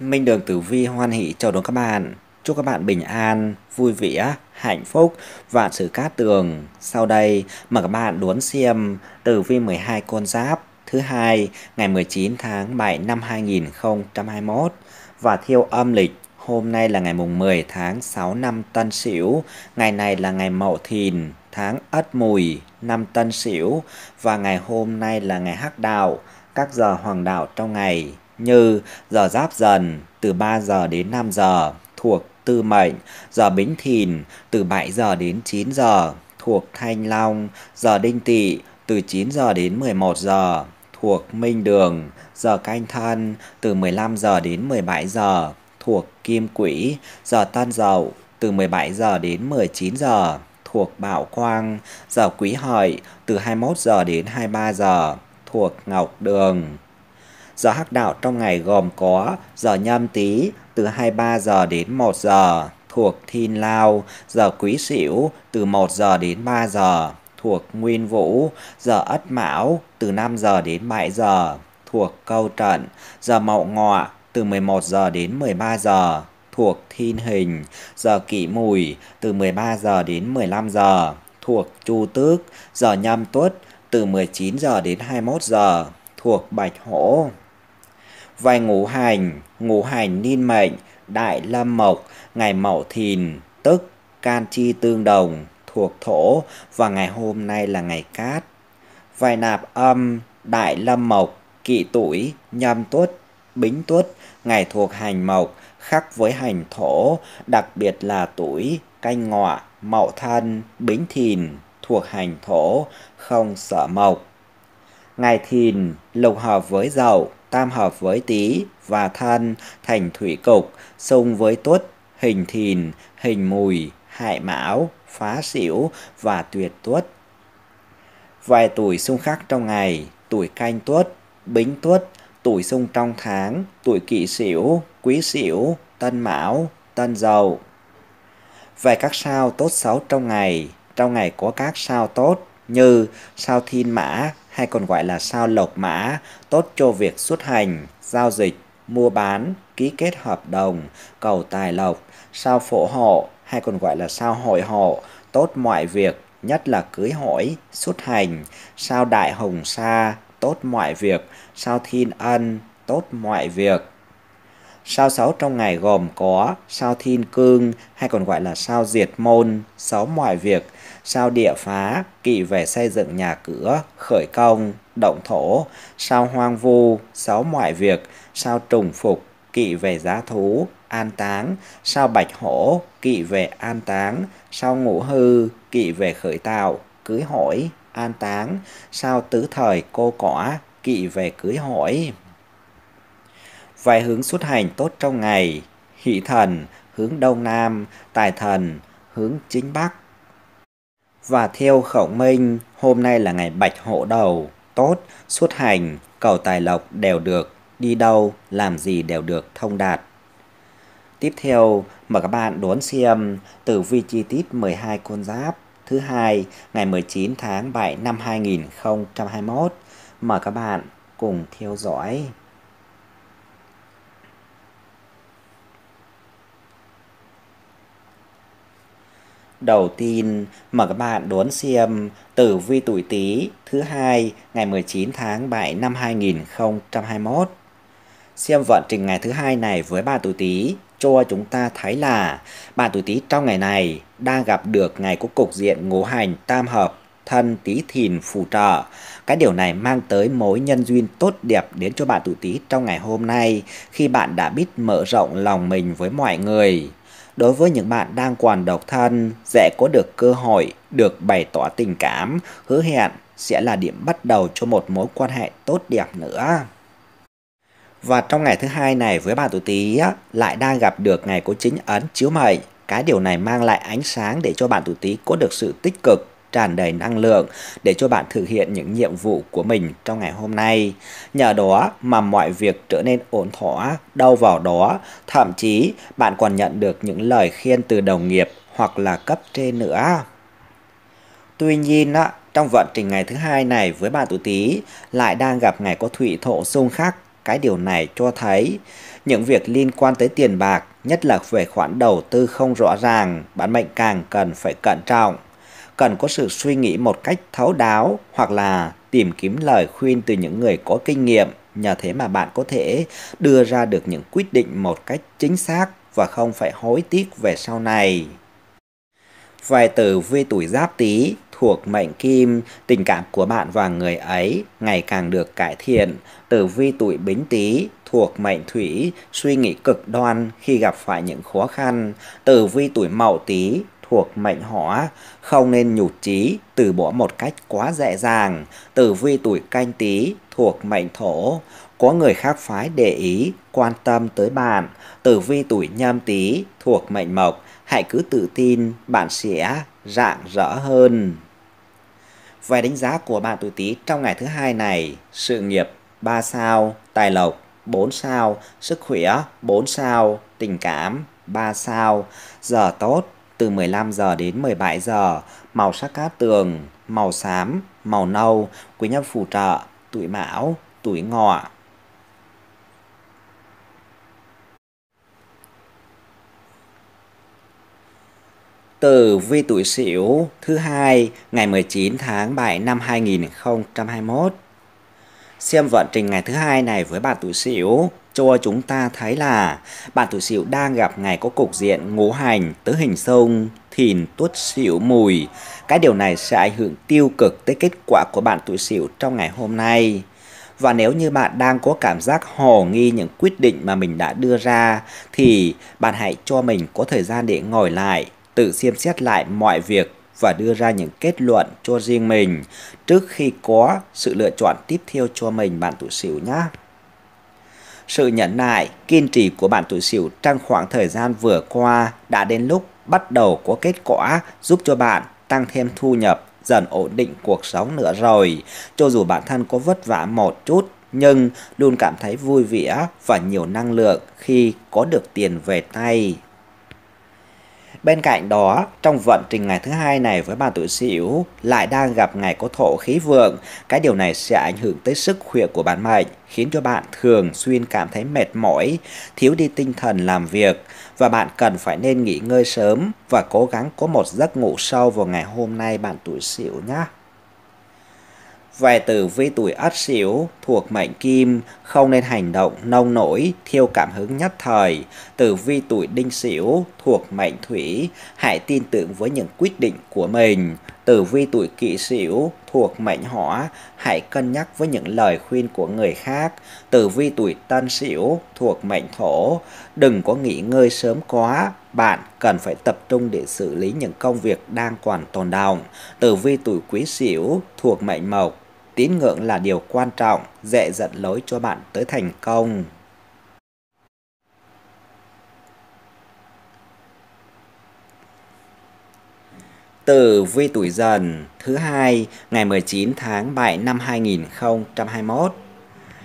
Minh Đường Tử Vi hoan hỷ chào đón các bạn. Chúc các bạn bình an, vui vẻ, hạnh phúc, và sự cát tường. Sau đây, mời các bạn đón xem Tử Vi 12 con giáp thứ hai ngày 19 tháng 7 năm 2021 và theo âm lịch Hôm nay là ngày mùng 10 tháng 6 năm Tân Sửu, ngày này là ngày Mậu Thìn, tháng Ất Mùi, năm Tân Sửu và ngày hôm nay là ngày Hắc Đạo, các giờ hoàng đạo trong ngày như giờ giáp dần từ 3 giờ đến 5 giờ thuộc tư mệnh, giờ bính thìn từ 7 giờ đến 9 giờ thuộc thanh long, giờ đinh tỵ từ 9 giờ đến 11 giờ thuộc minh đường, giờ canh thân từ 15 giờ đến 17 giờ thuộc kim quỹ, giờ tân dậu từ 17 giờ đến 19 giờ thuộc Bảo Quang, giờ Quý Hợi từ 21 giờ đến 23 giờ thuộc Ngọc Đường. Giờ hắc đạo trong ngày gồm có giờ nhâm tý từ 23 giờ đến 1 giờ thuộc Thiên Lao, giờ Quý Sửu từ 1 giờ đến 3 giờ thuộc Nguyên Vũ, giờ Ất Mão từ 5 giờ đến 7 giờ thuộc Câu Trận, giờ Mậu Ngọ từ 11 giờ đến 13 giờ thuộc Thiên Hình, giờ Kỷ Mùi từ 13 giờ đến 15 giờ thuộc Chu Tước, giờ Nhâm Tuất từ 19 giờ đến 21 giờ thuộc Bạch Hổ vài ngũ hành, ngũ hành niên mệnh, đại lâm mộc, ngày mậu thìn, tức can chi tương đồng, thuộc thổ và ngày hôm nay là ngày cát. Vai nạp âm, đại lâm mộc, kỵ tuổi, nhâm tuất, bính tuất, ngày thuộc hành mộc, khắc với hành thổ, đặc biệt là tuổi, canh ngọ, mậu thân, bính thìn, thuộc hành thổ, không sở mộc. Ngày thìn lục hợp với dậu, tam hợp với tý và thân thành thủy cục, xung với tuất, hình thìn, hình mùi, hại mão, phá xỉu và tuyệt tuất. Vài tuổi xung khắc trong ngày, tuổi canh tuất, bính tuất, tuổi xung trong tháng, tuổi kỷ xỉu, quý xỉu, tân mão, tân dậu. vài các sao tốt xấu trong ngày, trong ngày có các sao tốt như sao thiên mã, hay còn gọi là sao lộc mã, tốt cho việc xuất hành, giao dịch, mua bán, ký kết hợp đồng, cầu tài lộc, sao phổ hộ hay còn gọi là sao hội hộ, tốt mọi việc, nhất là cưới hỏi, xuất hành, sao đại hồng sa, tốt mọi việc, sao thiên ân, tốt mọi việc. Sao sáu trong ngày gồm có sao thiên cương hay còn gọi là sao diệt môn, sáu mọi việc, sao địa phá, kỵ về xây dựng nhà cửa, khởi công, động thổ, sao hoang vu, sáu mọi việc, sao trùng phục, kỵ về giá thú, an táng, sao bạch hổ, kỵ về an táng, sao ngũ hư, kỵ về khởi tạo, cưới hỏi, an táng, sao tứ thời cô cỏ, kỵ về cưới hỏi vài hướng xuất hành tốt trong ngày, hỷ thần hướng đông nam, tài thần hướng chính bắc. Và theo khổng minh, hôm nay là ngày bạch hộ đầu, tốt, xuất hành, cầu tài lộc đều được, đi đâu, làm gì đều được thông đạt. Tiếp theo, mời các bạn đón xem tử vi chi tiết 12 con giáp thứ hai ngày 19 tháng 7 năm 2021. Mời các bạn cùng theo dõi. Đầu tiên, mời các bạn đón xem Tử Vi tuổi Tý thứ hai ngày 19 tháng 7 năm 2021. Xem vận trình ngày thứ hai này với bạn tuổi Tý cho chúng ta thấy là bạn tuổi Tý trong ngày này đang gặp được ngày có cục diện ngũ hành tam hợp thân tí thìn phù trợ. Cái điều này mang tới mối nhân duyên tốt đẹp đến cho bạn tuổi Tý trong ngày hôm nay khi bạn đã biết mở rộng lòng mình với mọi người. Đối với những bạn đang còn độc thân, sẽ có được cơ hội được bày tỏ tình cảm, hứa hẹn sẽ là điểm bắt đầu cho một mối quan hệ tốt đẹp nữa. Và trong ngày thứ hai này với bạn tuổi Tý lại đang gặp được ngày có chính ấn chiếu mệnh. Cái điều này mang lại ánh sáng để cho bạn tuổi Tý có được sự tích cực tràn đầy năng lượng để cho bạn thực hiện những nhiệm vụ của mình trong ngày hôm nay. Nhờ đó mà mọi việc trở nên ổn thỏa, đâu vào đó, thậm chí bạn còn nhận được những lời khen từ đồng nghiệp hoặc là cấp trên nữa. Tuy nhiên trong vận trình ngày thứ hai này với bạn tuổi Tý lại đang gặp ngày có thủy thổ xung khắc. Cái điều này cho thấy những việc liên quan tới tiền bạc, nhất là về khoản đầu tư không rõ ràng, bạn mệnh càng cần phải cẩn trọng cần có sự suy nghĩ một cách thấu đáo hoặc là tìm kiếm lời khuyên từ những người có kinh nghiệm. Nhờ thế mà bạn có thể đưa ra được những quyết định một cách chính xác và không phải hối tiếc về sau này. Vài từ vi tuổi giáp tý thuộc mệnh kim, tình cảm của bạn và người ấy ngày càng được cải thiện. từ vi tuổi bính tý thuộc mệnh thủy, suy nghĩ cực đoan khi gặp phải những khó khăn. từ vi tuổi mậu tý thuộc mệnh hỏa, không nên nhụt chí, từ bỏ một cách quá dễ dàng. từ vi tuổi canh tí thuộc mệnh thổ, có người khác phái để ý, quan tâm tới bạn. từ vi tuổi nhâm tí thuộc mệnh mộc, hãy cứ tự tin, bạn sẽ rạng rỡ hơn. Về đánh giá của bạn tuổi Tý trong ngày thứ hai này, sự nghiệp 3 sao, tài lộc 4 sao, sức khỏe 4 sao, tình cảm 3 sao, giờ tốt từ 15 giờ đến 17 giờ, màu sắc cát tường, màu xám, màu nâu, quý nhân phù trợ, tuổi mão, tuổi ngọ. từ vi tuổi Sửu thứ hai ngày 19 tháng 7 năm 2021. Xem vận trình ngày thứ hai này với bạn tuổi Sửu cho chúng ta thấy là bạn tuổi sửu đang gặp ngày có cục diện ngũ hành, tứ hình sông, thìn, tuất sửu mùi. Cái điều này sẽ ảnh hưởng tiêu cực tới kết quả của bạn tuổi sửu trong ngày hôm nay. Và nếu như bạn đang có cảm giác hồ nghi những quyết định mà mình đã đưa ra thì bạn hãy cho mình có thời gian để ngồi lại, tự xem xét lại mọi việc và đưa ra những kết luận cho riêng mình trước khi có sự lựa chọn tiếp theo cho mình bạn tuổi sửu nhé. Sự nhẫn nại, kiên trì của bạn tuổi Sửu trong khoảng thời gian vừa qua đã đến lúc bắt đầu có kết quả giúp cho bạn tăng thêm thu nhập, dần ổn định cuộc sống nữa rồi. Cho dù bản thân có vất vả một chút nhưng luôn cảm thấy vui vẻ và nhiều năng lượng khi có được tiền về tay. Bên cạnh đó, trong vận trình ngày thứ hai này với bà tuổi Sửu lại đang gặp ngày có thổ khí vượng, cái điều này sẽ ảnh hưởng tới sức khỏe của bạn mệnh khiến cho bạn thường xuyên cảm thấy mệt mỏi, thiếu đi tinh thần làm việc và bạn cần phải nên nghỉ ngơi sớm và cố gắng có một giấc ngủ sâu vào ngày hôm nay bạn tuổi sửu nhé. Về tử vi tuổi ất xỉu thuộc mệnh kim, không nên hành động nông nổi, thiêu cảm hứng nhất thời. Tử vi tuổi đinh xỉu thuộc mệnh thủy, hãy tin tưởng với những quyết định của mình. Tử vi tuổi kỷ sửu thuộc mệnh hỏa, hãy cân nhắc với những lời khuyên của người khác. Tử vi tuổi tân sửu thuộc mệnh thổ, đừng có nghỉ ngơi sớm quá, bạn cần phải tập trung để xử lý những công việc đang còn tồn đọng. Tử vi tuổi quý sửu thuộc mệnh mộc, Tín ngưỡng là điều quan trọng, dễ dẫn lối cho bạn tới thành công. từ vi tuổi dần thứ hai ngày 19 tháng 7 năm 2021.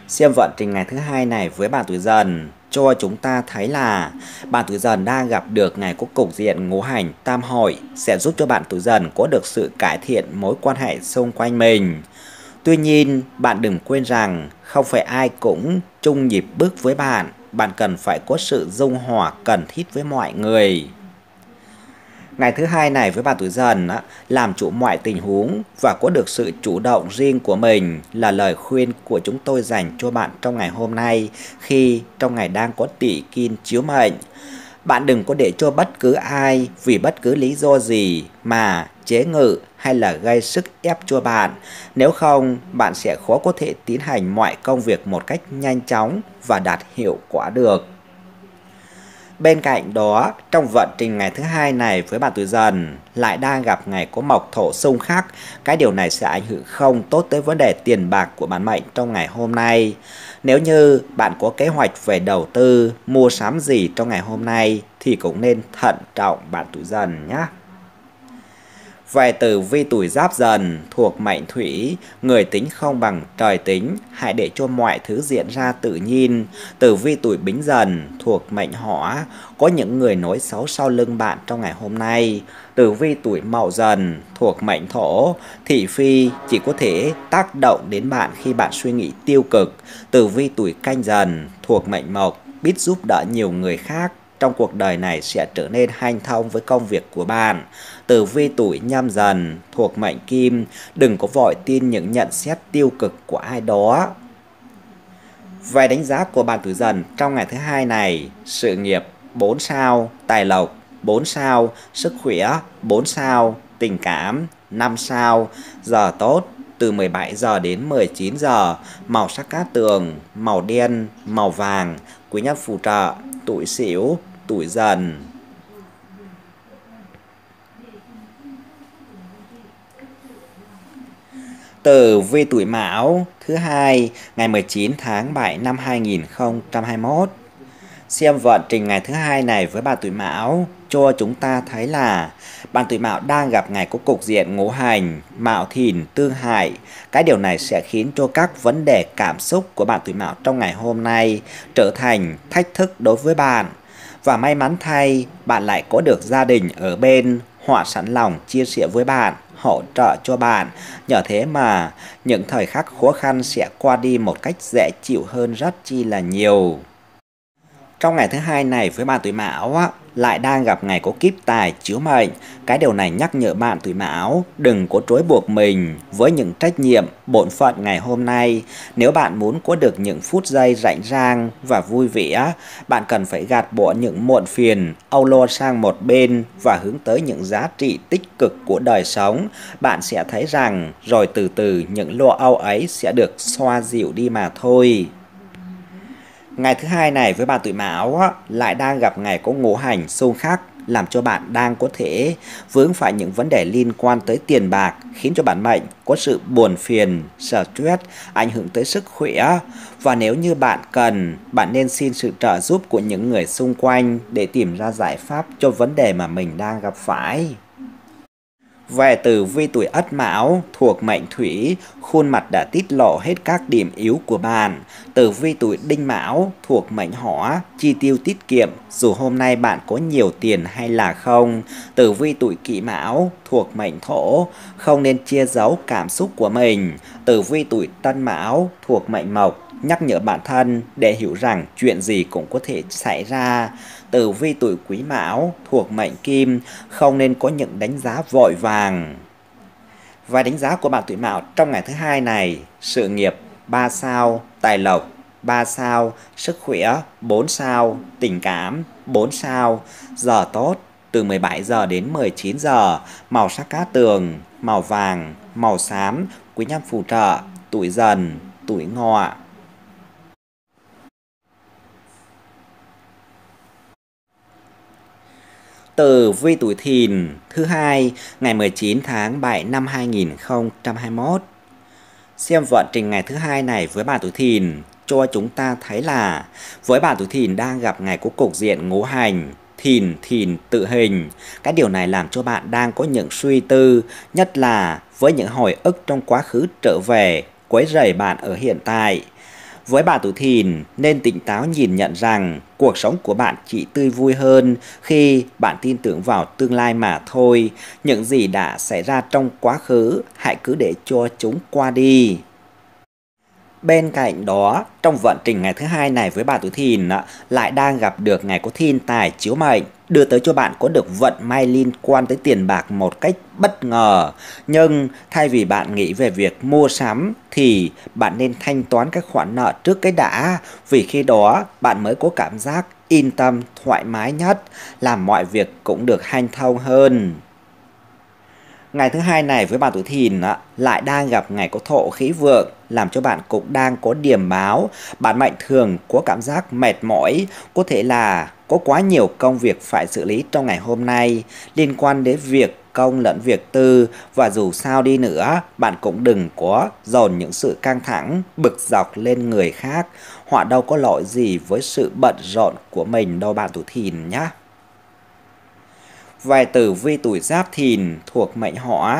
Xem vận trình ngày thứ hai này với bạn tuổi dần cho chúng ta thấy là bạn tuổi dần đang gặp được ngày có cục diện ngũ hành tam hội sẽ giúp cho bạn tuổi dần có được sự cải thiện mối quan hệ xung quanh mình. Tuy nhiên, bạn đừng quên rằng không phải ai cũng chung nhịp bước với bạn. Bạn cần phải có sự dung hòa cần thiết với mọi người. Ngày thứ hai này với bạn tuổi dần, làm chủ mọi tình huống và có được sự chủ động riêng của mình là lời khuyên của chúng tôi dành cho bạn trong ngày hôm nay khi trong ngày đang có tỷ kim chiếu mệnh. Bạn đừng có để cho bất cứ ai vì bất cứ lý do gì mà chế ngự hay là gây sức ép cho bạn. Nếu không, bạn sẽ khó có thể tiến hành mọi công việc một cách nhanh chóng và đạt hiệu quả được. Bên cạnh đó, trong vận trình ngày thứ hai này với bạn tuổi dần lại đang gặp ngày có mộc thổ xung khắc, cái điều này sẽ ảnh hưởng không tốt tới vấn đề tiền bạc của bạn mệnh trong ngày hôm nay. Nếu như bạn có kế hoạch về đầu tư, mua sắm gì trong ngày hôm nay thì cũng nên thận trọng bạn tuổi dần nhé. Về tử vi tuổi giáp dần thuộc mệnh thủy, người tính không bằng trời tính, hãy để cho mọi thứ diễn ra tự nhiên. Tử vi tuổi bính dần thuộc mệnh hỏa, có những người nói xấu sau lưng bạn trong ngày hôm nay tử vi tuổi mậu dần thuộc mệnh thổ, thị phi chỉ có thể tác động đến bạn khi bạn suy nghĩ tiêu cực. Tử vi tuổi canh dần thuộc mệnh mộc biết giúp đỡ nhiều người khác trong cuộc đời này sẽ trở nên hanh thông với công việc của bạn. Tử vi tuổi nhâm dần thuộc mệnh kim, đừng có vội tin những nhận xét tiêu cực của ai đó. Về đánh giá của bạn tuổi dần trong ngày thứ hai này, sự nghiệp 4 sao, tài lộc 4 sao, sức khỏe 4 sao, tình cảm 5 sao, giờ tốt từ 17 giờ đến 19 giờ, màu sắc cát tường, màu đen, màu vàng, quý nhân phù trợ, tuổi xỉu, tuổi dần. Tử vi tuổi Mão thứ hai ngày 19 tháng 7 năm 2021. Xem vận trình ngày thứ hai này với bà tuổi Mão cho chúng ta thấy là bạn tuổi mão đang gặp ngày có cục diện ngũ hành, mạo thìn, tương hại. Cái điều này sẽ khiến cho các vấn đề cảm xúc của bạn tuổi mão trong ngày hôm nay trở thành thách thức đối với bạn. Và may mắn thay, bạn lại có được gia đình ở bên, họ sẵn lòng chia sẻ với bạn hỗ trợ cho bạn. Nhờ thế mà những thời khắc khó khăn sẽ qua đi một cách dễ chịu hơn rất chi là nhiều. Trong ngày thứ hai này với bạn tuổi Mão á, lại đang gặp ngày có kiếp tài chiếu mệnh. Cái điều này nhắc nhở bạn tuổi Mão đừng có trói buộc mình với những trách nhiệm, bổn phận ngày hôm nay. Nếu bạn muốn có được những phút giây rảnh rang và vui vẻ, bạn cần phải gạt bỏ những muộn phiền, âu lo sang một bên và hướng tới những giá trị tích cực của đời sống. Bạn sẽ thấy rằng rồi từ từ những lo âu ấy sẽ được xoa dịu đi mà thôi. Ngày thứ hai này với bạn tuổi Mão lại đang gặp ngày có ngũ hành xung khắc làm cho bạn đang có thể vướng phải những vấn đề liên quan tới tiền bạc khiến cho bản mệnh có sự buồn phiền, stress ảnh hưởng tới sức khỏe và nếu như bạn cần, bạn nên xin sự trợ giúp của những người xung quanh để tìm ra giải pháp cho vấn đề mà mình đang gặp phải. Về từ vi tuổi ất mão thuộc mệnh thủy, khuôn mặt đã tiết lộ hết các điểm yếu của bạn. từ vi tuổi đinh mão thuộc mệnh hỏa, chi tiêu tiết kiệm dù hôm nay bạn có nhiều tiền hay là không. từ vi tuổi kỷ mão thuộc mệnh thổ, không nên che giấu cảm xúc của mình. từ vi tuổi tân mão thuộc mệnh mộc, nhắc nhở bản thân để hiểu rằng chuyện gì cũng có thể xảy ra tử vi tuổi quý mão thuộc mệnh kim không nên có những đánh giá vội vàng. Và đánh giá của bạn tuổi mão trong ngày thứ hai này, sự nghiệp 3 sao, tài lộc 3 sao, sức khỏe 4 sao, tình cảm 4 sao, giờ tốt từ 17 giờ đến 19 giờ, màu sắc cá tường, màu vàng, màu xám, quý nhân phù trợ, tuổi dần, tuổi ngọ. tử vi tuổi thìn thứ hai ngày 19 tháng 7 năm 2021. Xem vận trình ngày thứ hai này với bà tuổi thìn cho chúng ta thấy là với bà tuổi thìn đang gặp ngày của cục diện ngũ hành thìn thìn tự hình. Cái điều này làm cho bạn đang có những suy tư, nhất là với những hồi ức trong quá khứ trở về, quấy rầy bạn ở hiện tại. Với bà Tú Thìn nên tỉnh táo nhìn nhận rằng cuộc sống của bạn chỉ tươi vui hơn khi bạn tin tưởng vào tương lai mà thôi. Những gì đã xảy ra trong quá khứ hãy cứ để cho chúng qua đi. Bên cạnh đó, trong vận trình ngày thứ hai này với bà tuổi Thìn lại đang gặp được ngày có thiên tài chiếu mệnh, đưa tới cho bạn có được vận may liên quan tới tiền bạc một cách bất ngờ. Nhưng thay vì bạn nghĩ về việc mua sắm thì bạn nên thanh toán các khoản nợ trước cái đã, vì khi đó bạn mới có cảm giác yên tâm, thoải mái nhất, làm mọi việc cũng được hanh thông hơn. Ngày thứ hai này với bạn tuổi thìn lại đang gặp ngày có thổ khí vượng làm cho bạn cũng đang có điểm báo. Bạn mệnh thường có cảm giác mệt mỏi, có thể là có quá nhiều công việc phải xử lý trong ngày hôm nay liên quan đến việc công lẫn việc tư và dù sao đi nữa bạn cũng đừng có dồn những sự căng thẳng bực dọc lên người khác họ đâu có lỗi gì với sự bận rộn của mình đâu bạn tuổi thìn nhé. Vài tử vi tuổi giáp thìn thuộc mệnh họ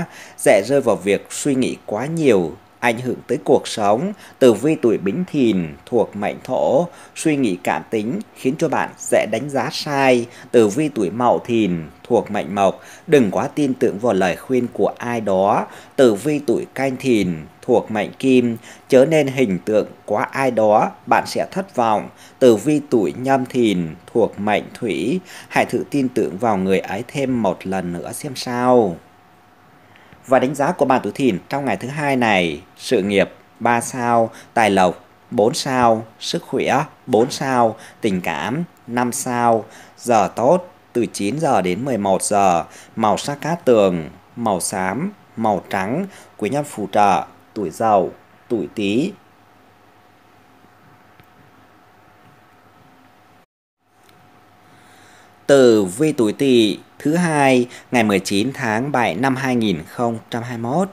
dễ rơi vào việc suy nghĩ quá nhiều, ảnh hưởng tới cuộc sống, tử vi tuổi bính thìn thuộc mệnh thổ, suy nghĩ cảm tính khiến cho bạn sẽ đánh giá sai, tử vi tuổi mậu thìn thuộc mệnh mộc, đừng quá tin tưởng vào lời khuyên của ai đó, tử vi tuổi canh thìn thuộc mệnh kim, chớ nên hình tượng quá ai đó, bạn sẽ thất vọng. Tử vi tuổi nhâm thìn thuộc mệnh thủy, hãy thử tin tưởng vào người ấy thêm một lần nữa xem sao và đánh giá của bạn tuổi thìn trong ngày thứ hai này. Sự nghiệp 3 sao, tài lộc 4 sao, sức khỏe 4 sao, tình cảm 5 sao, giờ tốt từ 9 giờ đến 11 giờ, màu sắc cát tường, màu xám, màu trắng, quý nhân phù trợ, tuổi giàu, tuổi tý tử vi tuổi Tỵ thứ hai ngày 19 tháng 7 năm 2021.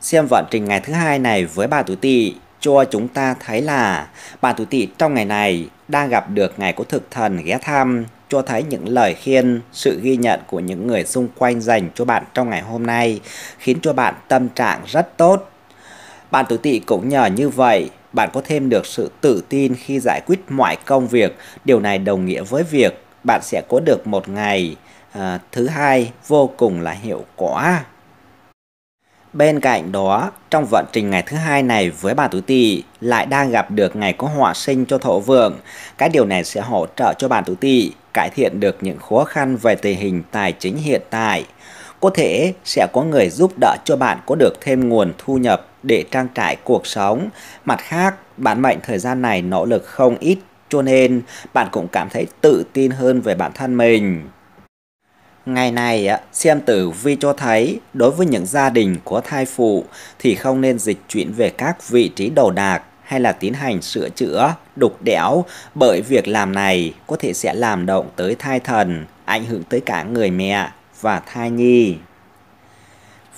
Xem vận trình ngày thứ hai này với bà tuổi Tỵ cho chúng ta thấy là bà tuổi Tỵ trong ngày này đang gặp được ngày của thực thần ghé thăm cho thấy những lời khen, sự ghi nhận của những người xung quanh dành cho bạn trong ngày hôm nay khiến cho bạn tâm trạng rất tốt. Bạn tuổi Tỵ cũng nhờ như vậy bạn có thêm được sự tự tin khi giải quyết mọi công việc. Điều này đồng nghĩa với việc bạn sẽ có được một ngày à, thứ hai vô cùng là hiệu quả. Bên cạnh đó, trong vận trình ngày thứ hai này với bà tuổi tỵ lại đang gặp được ngày có họa sinh cho thổ vượng. Cái điều này sẽ hỗ trợ cho bà tuổi tỵ cải thiện được những khó khăn về tình hình tài chính hiện tại. Có thể sẽ có người giúp đỡ cho bạn có được thêm nguồn thu nhập để trang trải cuộc sống. Mặt khác, bạn mệnh thời gian này nỗ lực không ít cho nên bạn cũng cảm thấy tự tin hơn về bản thân mình. Ngày này, xem tử vi cho thấy đối với những gia đình có thai phụ thì không nên dịch chuyển về các vị trí đầu đạc hay là tiến hành sửa chữa, đục đẽo bởi việc làm này có thể sẽ làm động tới thai thần, ảnh hưởng tới cả người mẹ và thai nhi.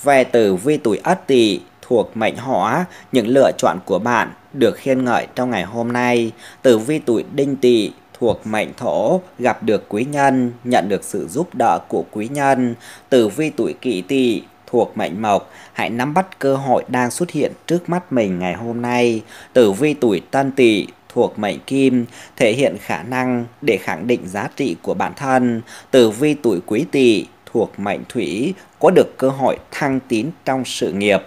Về tử vi tuổi Ất Tỵ thuộc mệnh hỏa, những lựa chọn của bạn được khen ngợi trong ngày hôm nay. Tử vi tuổi đinh tỵ thuộc mệnh thổ gặp được quý nhân, nhận được sự giúp đỡ của quý nhân. Tử vi tuổi kỷ tỵ thuộc mệnh mộc, hãy nắm bắt cơ hội đang xuất hiện trước mắt mình ngày hôm nay. Tử vi tuổi tân tỵ thuộc mệnh kim thể hiện khả năng để khẳng định giá trị của bản thân. Tử vi tuổi quý tỵ thuộc mệnh thủy có được cơ hội thăng tín trong sự nghiệp.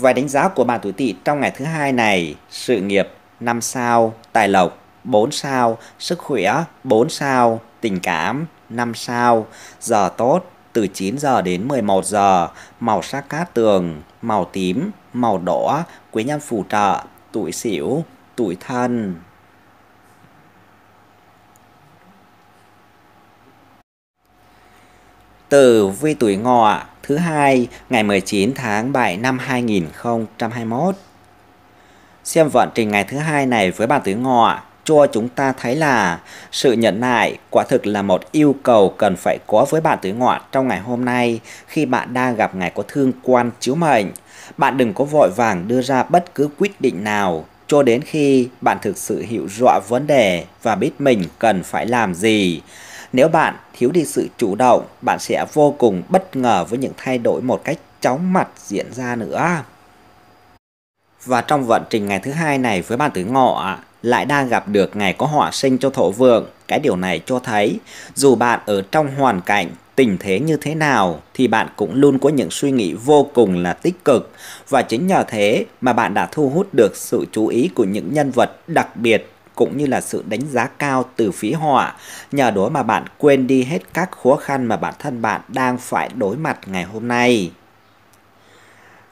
Vài đánh giá của bạn tuổi Tỵ trong ngày thứ hai này, sự nghiệp 5 sao, tài lộc 4 sao, sức khỏe 4 sao, tình cảm 5 sao, giờ tốt từ 9 giờ đến 11 giờ, màu sắc cát tường, màu tím, màu đỏ, quý nhân phù trợ, tuổi sửu, tuổi thân. từ vi tuổi ngọ thứ hai ngày 19 tháng 7 năm 2021. Xem vận trình ngày thứ hai này với bảng tứ ngọ cho chúng ta thấy là sự nhận nại quả thực là một yêu cầu cần phải có với bạn tứ ngọ trong ngày hôm nay khi bạn đang gặp ngày có thương quan chiếu mệnh. Bạn đừng có vội vàng đưa ra bất cứ quyết định nào cho đến khi bạn thực sự hiểu rõ vấn đề và biết mình cần phải làm gì. Nếu bạn thiếu đi sự chủ động, bạn sẽ vô cùng bất ngờ với những thay đổi một cách chóng mặt diễn ra nữa. Và trong vận trình ngày thứ hai này với bạn tử ngọ lại đang gặp được ngày có họa sinh cho thổ vượng. Cái điều này cho thấy dù bạn ở trong hoàn cảnh tình thế như thế nào thì bạn cũng luôn có những suy nghĩ vô cùng là tích cực và chính nhờ thế mà bạn đã thu hút được sự chú ý của những nhân vật đặc biệt cũng như là sự đánh giá cao từ phía họ. Nhờ đó mà bạn quên đi hết các khó khăn mà bản thân bạn đang phải đối mặt ngày hôm nay.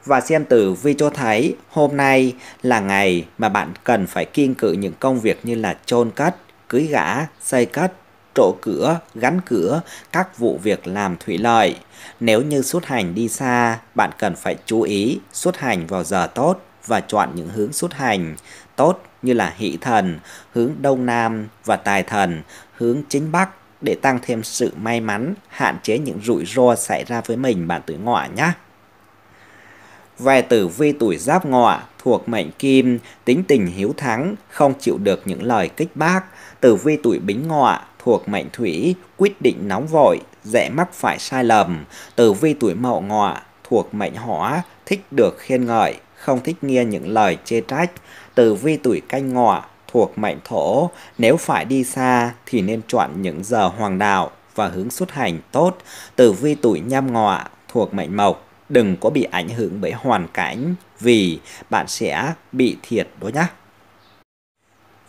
Và xem tử vi cho thấy hôm nay là ngày mà bạn cần phải kiên cự những công việc như là chôn cất, cưới gã, xây cất, trổ cửa, gắn cửa, các vụ việc làm thủy lợi. Nếu như xuất hành đi xa, bạn cần phải chú ý xuất hành vào giờ tốt và chọn những hướng xuất hành tốt như là hỷ thần hướng đông nam và tài thần hướng chính bắc để tăng thêm sự may mắn, hạn chế những rủi ro xảy ra với mình bạn tuổi ngọ nhé. Về tử vi tuổi giáp ngọ thuộc mệnh kim, tính tình hiếu thắng, không chịu được những lời kích bác. Tử vi tuổi bính ngọ thuộc mệnh thủy, quyết định nóng vội, dễ mắc phải sai lầm. Tử vi tuổi mậu ngọ thuộc mệnh hỏa, thích được khen ngợi, không thích nghe những lời chê trách tử vi tuổi canh ngọ thuộc mệnh thổ, nếu phải đi xa thì nên chọn những giờ hoàng đạo và hướng xuất hành tốt. Tử vi tuổi nhâm ngọ thuộc mệnh mộc, đừng có bị ảnh hưởng bởi hoàn cảnh vì bạn sẽ bị thiệt đó nhé.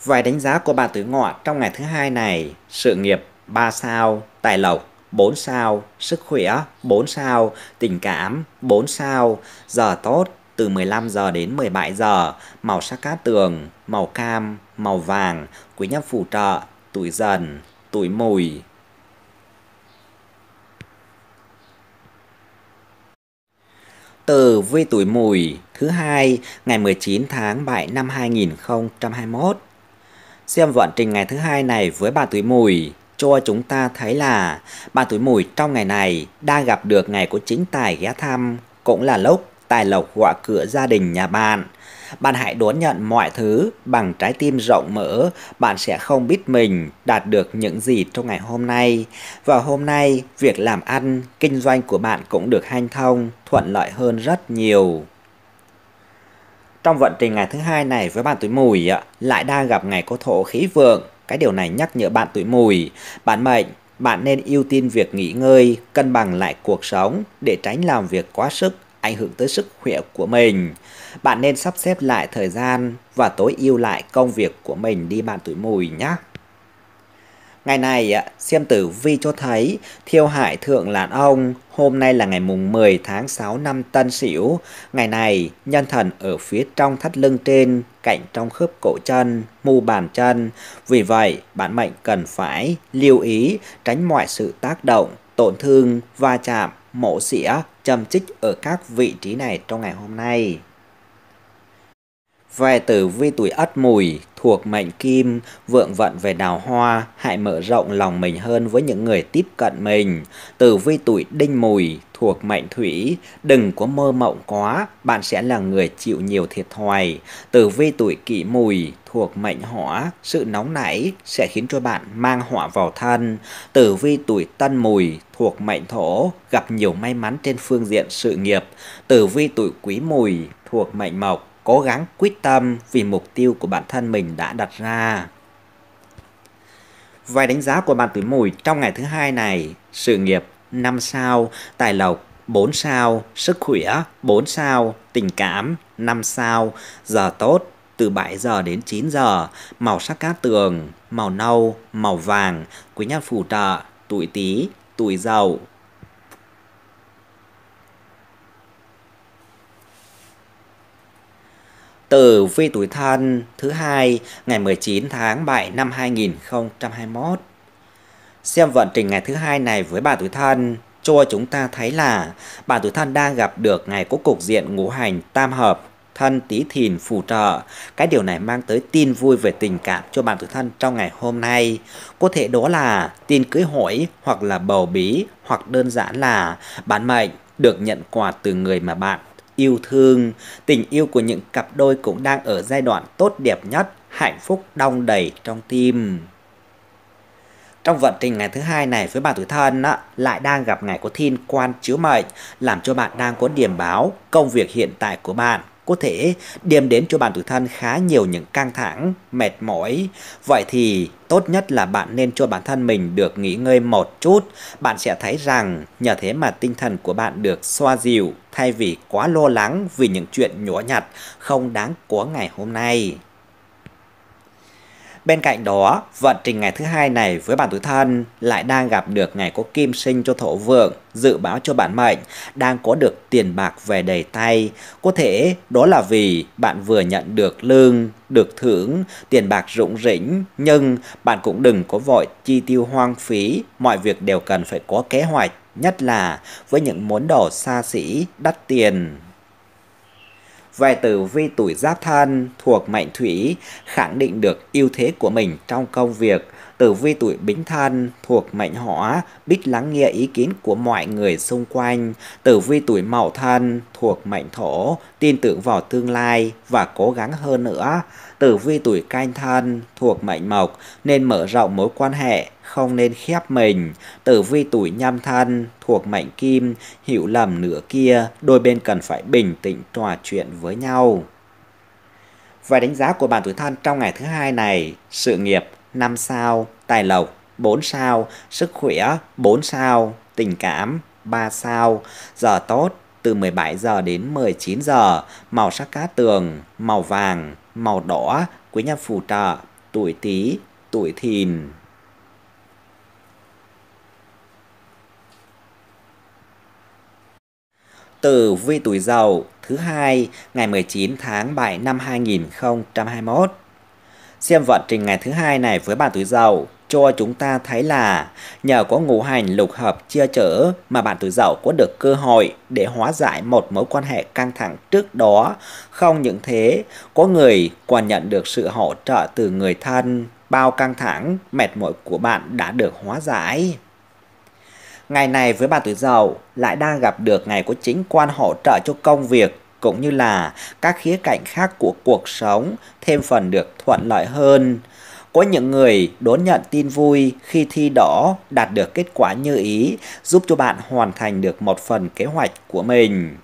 Vài đánh giá của bạn tuổi ngọ trong ngày thứ hai này, sự nghiệp 3 sao, tài lộc 4 sao, sức khỏe 4 sao, tình cảm 4 sao, giờ tốt từ 15 giờ đến 17 giờ, màu sắc cát tường, màu cam, màu vàng, quý nhân phù trợ, tuổi dần, tuổi mùi. Từ vi tuổi mùi thứ hai ngày 19 tháng 7 năm 2021. Xem vận trình ngày thứ hai này với bà tuổi mùi cho chúng ta thấy là bà tuổi mùi trong ngày này đang gặp được ngày của chính tài ghé thăm cũng là lúc tài lộc gõ cửa gia đình nhà bạn. Bạn hãy đón nhận mọi thứ bằng trái tim rộng mở, bạn sẽ không biết mình đạt được những gì trong ngày hôm nay. Và hôm nay, việc làm ăn, kinh doanh của bạn cũng được hanh thông, thuận lợi hơn rất nhiều. Trong vận trình ngày thứ hai này với bạn tuổi mùi lại đang gặp ngày có thổ khí vượng. Cái điều này nhắc nhở bạn tuổi mùi, bạn mệnh bạn nên ưu tiên việc nghỉ ngơi, cân bằng lại cuộc sống để tránh làm việc quá sức ảnh hưởng tới sức khỏe của mình. Bạn nên sắp xếp lại thời gian và tối ưu lại công việc của mình đi bạn tuổi mùi nhé. Ngày này, xem à, tử vi cho thấy thiêu hải thượng là ông, hôm nay là ngày mùng 10 tháng 6 năm Tân Sửu. Ngày này, nhân thần ở phía trong thắt lưng trên, cạnh trong khớp cổ chân, mu bàn chân. Vì vậy, bạn mệnh cần phải lưu ý tránh mọi sự tác động, tổn thương, va chạm, mổ xỉa trầm tích ở các vị trí này trong ngày hôm nay. Về tử vi tuổi ất mùi thuộc mệnh kim, vượng vận về đào hoa, hãy mở rộng lòng mình hơn với những người tiếp cận mình. Tử vi tuổi đinh mùi thuộc mệnh thủy, đừng có mơ mộng quá, bạn sẽ là người chịu nhiều thiệt thòi. Tử vi tuổi kỷ mùi thuộc mệnh hỏa, sự nóng nảy sẽ khiến cho bạn mang họa vào thân. Tử vi tuổi tân mùi thuộc mệnh thổ, gặp nhiều may mắn trên phương diện sự nghiệp. Tử vi tuổi quý mùi thuộc mệnh mộc, cố gắng quyết tâm vì mục tiêu của bản thân mình đã đặt ra. Vài đánh giá của bạn tuổi mùi trong ngày thứ hai này, sự nghiệp 5 sao, tài lộc 4 sao, sức khỏe 4 sao, tình cảm 5 sao, giờ tốt từ 7 giờ đến 9 giờ, màu sắc cát tường, màu nâu, màu vàng, quý nhân phù trợ, tuổi tí, tuổi dậu, Tử vi tuổi thân thứ hai ngày 19 tháng 7 năm 2021. Xem vận trình ngày thứ hai này với bà tuổi thân cho chúng ta thấy là bà tuổi thân đang gặp được ngày có cục diện ngũ hành tam hợp thân tí thìn phù trợ. Cái điều này mang tới tin vui về tình cảm cho bạn tuổi thân trong ngày hôm nay. Có thể đó là tin cưới hỏi hoặc là bầu bí hoặc đơn giản là bản mệnh được nhận quà từ người mà bạn yêu thương. Tình yêu của những cặp đôi cũng đang ở giai đoạn tốt đẹp nhất, hạnh phúc đong đầy trong tim. Trong vận trình ngày thứ hai này với bạn tuổi thân á, lại đang gặp ngày có thiên quan chiếu mệnh làm cho bạn đang có điểm báo công việc hiện tại của bạn có thể đem đến cho bạn tuổi thân khá nhiều những căng thẳng, mệt mỏi. Vậy thì tốt nhất là bạn nên cho bản thân mình được nghỉ ngơi một chút. Bạn sẽ thấy rằng nhờ thế mà tinh thần của bạn được xoa dịu thay vì quá lo lắng vì những chuyện nhỏ nhặt không đáng có ngày hôm nay. Bên cạnh đó, vận trình ngày thứ hai này với bản tuổi thân lại đang gặp được ngày có kim sinh cho thổ vượng, dự báo cho bản mệnh, đang có được tiền bạc về đầy tay. Có thể đó là vì bạn vừa nhận được lương, được thưởng, tiền bạc rủng rỉnh, nhưng bạn cũng đừng có vội chi tiêu hoang phí, mọi việc đều cần phải có kế hoạch, nhất là với những món đồ xa xỉ, đắt tiền. Vài tử vi tuổi giáp thân thuộc mệnh thủy khẳng định được ưu thế của mình trong công việc. Tử vi tuổi bính thân thuộc mệnh hỏa biết lắng nghe ý kiến của mọi người xung quanh. Tử vi tuổi mậu thân thuộc mệnh thổ tin tưởng vào tương lai và cố gắng hơn nữa. Tử vi tuổi canh thân thuộc mệnh mộc nên mở rộng mối quan hệ không nên khép mình, tử vi tuổi nhâm thân, thuộc mệnh kim, hiểu lầm nửa kia, đôi bên cần phải bình tĩnh trò chuyện với nhau. Và đánh giá của bạn tuổi thân trong ngày thứ hai này, sự nghiệp 5 sao, tài lộc 4 sao, sức khỏe 4 sao, tình cảm 3 sao, giờ tốt từ 17 giờ đến 19 giờ, màu sắc cá tường, màu vàng, màu đỏ, quý nhân phù trợ, tuổi Tý, tuổi Thìn. tử vi tuổi dậu thứ hai ngày 19 tháng 7 năm 2021. Xem vận trình ngày thứ hai này với bạn tuổi dậu cho chúng ta thấy là nhờ có ngũ hành lục hợp chia chở mà bạn tuổi dậu có được cơ hội để hóa giải một mối quan hệ căng thẳng trước đó. Không những thế, có người còn nhận được sự hỗ trợ từ người thân, bao căng thẳng, mệt mỏi của bạn đã được hóa giải. Ngày này với bà tuổi dậu lại đang gặp được ngày có chính quan hỗ trợ cho công việc cũng như là các khía cạnh khác của cuộc sống thêm phần được thuận lợi hơn. Có những người đón nhận tin vui khi thi đỗ đạt được kết quả như ý giúp cho bạn hoàn thành được một phần kế hoạch của mình.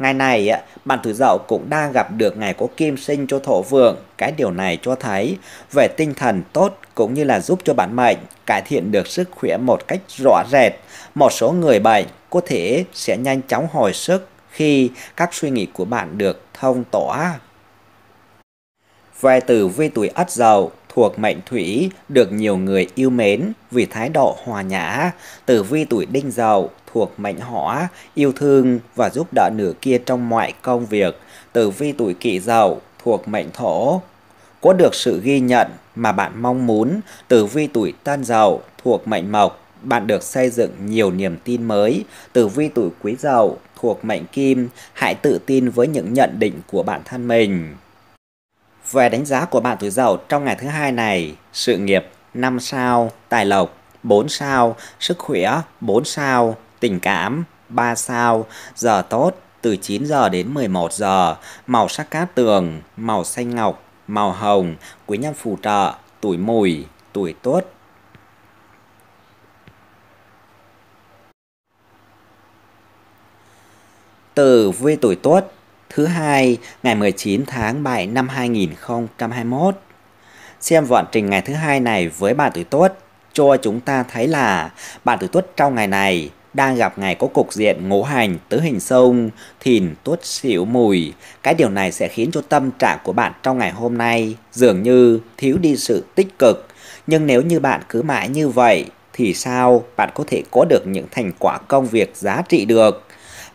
Ngày này, bạn tuổi dậu cũng đang gặp được ngày có kim sinh cho thổ vượng. Cái điều này cho thấy về tinh thần tốt cũng như là giúp cho bản mệnh cải thiện được sức khỏe một cách rõ rệt. Một số người bệnh có thể sẽ nhanh chóng hồi sức khi các suy nghĩ của bạn được thông tỏa. Về từ vi tuổi Ất Dậu thuộc mệnh thủy được nhiều người yêu mến vì thái độ hòa nhã, tử vi tuổi đinh dậu thuộc mệnh hỏa, yêu thương và giúp đỡ nửa kia trong mọi công việc, tử vi tuổi kỷ dậu thuộc mệnh thổ, có được sự ghi nhận mà bạn mong muốn, tử vi tuổi tân dậu thuộc mệnh mộc, bạn được xây dựng nhiều niềm tin mới, tử vi tuổi quý dậu thuộc mệnh kim, hãy tự tin với những nhận định của bản thân mình. Về đánh giá của bạn tuổi Dậu trong ngày thứ hai này, sự nghiệp 5 sao, tài lộc 4 sao, sức khỏe 4 sao, tình cảm 3 sao, giờ tốt từ 9 giờ đến 11 giờ, màu sắc cát tường, màu xanh ngọc, màu hồng, quý nhân phù trợ, tuổi mùi, tuổi tốt. Từ vi tuổi tốt thứ hai ngày 19 tháng 7 năm 2021. Xem vận trình ngày thứ hai này với bạn tuổi tuất cho chúng ta thấy là bạn tuổi tuất trong ngày này đang gặp ngày có cục diện ngũ hành tứ hình sông thìn tuất xỉu mùi cái điều này sẽ khiến cho tâm trạng của bạn trong ngày hôm nay dường như thiếu đi sự tích cực nhưng nếu như bạn cứ mãi như vậy thì sao bạn có thể có được những thành quả công việc giá trị được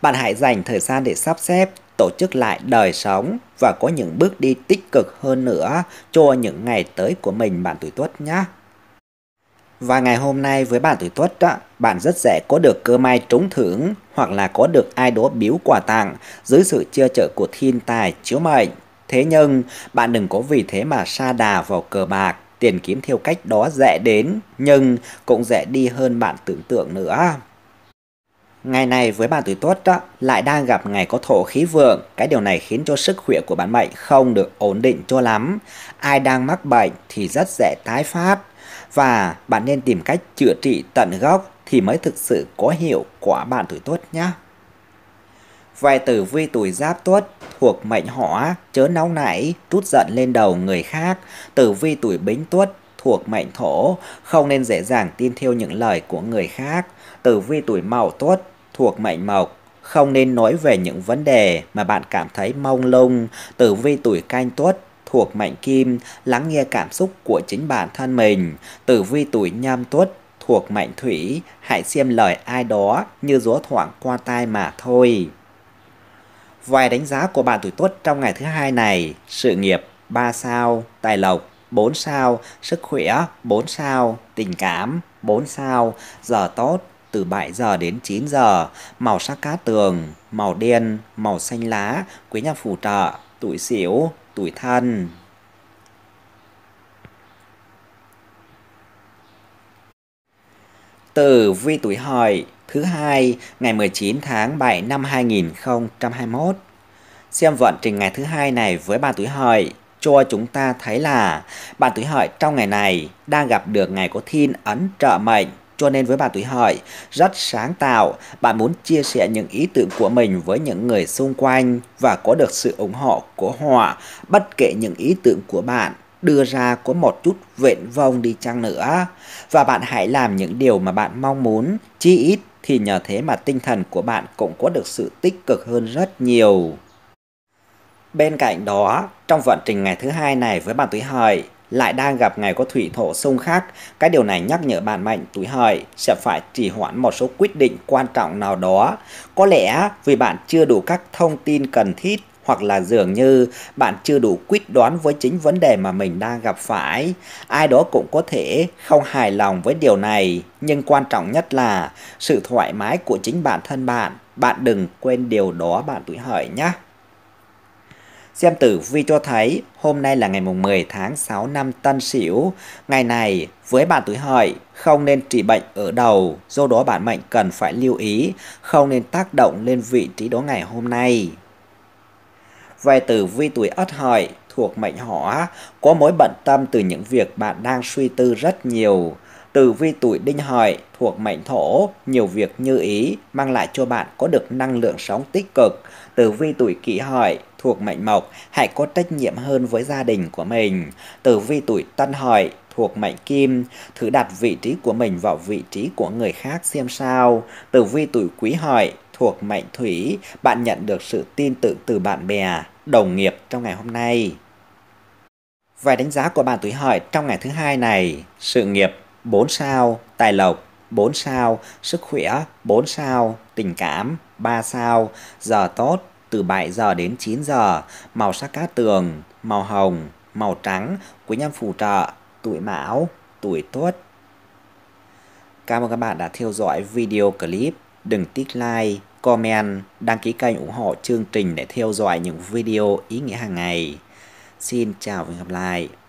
bạn hãy dành thời gian để sắp xếp tổ chức lại đời sống và có những bước đi tích cực hơn nữa cho những ngày tới của mình bạn tuổi tuất nhé. Và ngày hôm nay với bạn tuổi tuất, bạn rất dễ có được cơ may trúng thưởng hoặc là có được ai đó biếu quà tặng dưới sự chia chở của thiên tài chiếu mệnh. Thế nhưng, bạn đừng có vì thế mà sa đà vào cờ bạc, tiền kiếm theo cách đó dễ đến nhưng cũng dễ đi hơn bạn tưởng tượng nữa. Ngày này với bạn tuổi tuất lại đang gặp ngày có thổ khí vượng, cái điều này khiến cho sức khỏe của bạn bệnh không được ổn định cho lắm. Ai đang mắc bệnh thì rất dễ tái phát và bạn nên tìm cách chữa trị tận gốc thì mới thực sự có hiệu quả bạn tuổi tuất nhé. Vài tử vi tuổi giáp tuất thuộc mệnh hỏa, chớ nóng nảy, trút giận lên đầu người khác. Tử vi tuổi bính tuất thuộc mệnh thổ, không nên dễ dàng tin theo những lời của người khác. Tử vi tuổi mậu tuất thuộc mệnh mộc, không nên nói về những vấn đề mà bạn cảm thấy mông lung, tử vi tuổi canh tuất thuộc mệnh kim, lắng nghe cảm xúc của chính bản thân mình, tử vi tuổi nhâm tuất thuộc mệnh thủy, hãy xem lời ai đó như gió thoảng qua tai mà thôi. Vài đánh giá của bạn tuổi tuất trong ngày thứ hai này, sự nghiệp 3 sao, tài lộc 4 sao, sức khỏe 4 sao, tình cảm 4 sao, giờ tốt từ 7 giờ đến 9 giờ, màu sắc cá tường, màu đen, màu xanh lá, quý nhân phù trợ, tuổi xỉu, tuổi thân. từ vi tuổi hợi thứ hai ngày 19 tháng 7 năm 2021. Xem vận trình ngày thứ hai này với bạn tuổi hợi cho chúng ta thấy là bạn tuổi hợi trong ngày này đang gặp được ngày có thiên ấn trợ mệnh cho nên với bà Thúy Hợi, rất sáng tạo, bạn muốn chia sẻ những ý tưởng của mình với những người xung quanh và có được sự ủng hộ của họ, bất kể những ý tưởng của bạn đưa ra có một chút vẹn vông đi chăng nữa. Và bạn hãy làm những điều mà bạn mong muốn, chi ít thì nhờ thế mà tinh thần của bạn cũng có được sự tích cực hơn rất nhiều. Bên cạnh đó, trong vận trình ngày thứ hai này với bạn Thúy Hợi, lại đang gặp ngày có thủy thổ xung khắc. Cái điều này nhắc nhở bạn mạnh tuổi hợi sẽ phải trì hoãn một số quyết định quan trọng nào đó. Có lẽ vì bạn chưa đủ các thông tin cần thiết hoặc là dường như bạn chưa đủ quyết đoán với chính vấn đề mà mình đang gặp phải. Ai đó cũng có thể không hài lòng với điều này, nhưng quan trọng nhất là sự thoải mái của chính bản thân bạn. Bạn đừng quên điều đó bạn tuổi hợi nhé. Xem tử vi cho thấy hôm nay là ngày mùng 10 tháng 6 năm Tân Sửu. Ngày này với bạn tuổi hợi không nên trị bệnh ở đầu, do đó bản mệnh cần phải lưu ý không nên tác động lên vị trí đó ngày hôm nay. Về tử vi tuổi Ất Hợi thuộc mệnh Hỏa có mối bận tâm từ những việc bạn đang suy tư rất nhiều. Tử vi tuổi Đinh Hợi thuộc mệnh Thổ, nhiều việc như ý mang lại cho bạn có được năng lượng sống tích cực. Tử vi tuổi Kỷ Hợi thuộc mệnh Mộc hãy có trách nhiệm hơn với gia đình của mình. Tử vi tuổi Tân Hợi thuộc mệnh kim, thử đặt vị trí của mình vào vị trí của người khác xem sao. Tử vi tuổi Quý Hợi thuộc mệnh thủy, bạn nhận được sự tin tưởng từ bạn bè, đồng nghiệp trong ngày hôm nay. Vài đánh giá của bạn tuổi Hợi trong ngày thứ hai này, sự nghiệp 4 sao, tài lộc 4 sao, sức khỏe 4 sao, tình cảm 3 sao, giờ tốt từ 7 giờ đến 9 giờ, màu sắc cát tường, màu hồng, màu trắng, quý nhân phù trợ, tuổi mão, tuổi tuất. Cảm ơn các bạn đã theo dõi video clip. Đừng tích like, comment, đăng ký kênh ủng hộ chương trình để theo dõi những video ý nghĩa hàng ngày. Xin chào và hẹn gặp lại.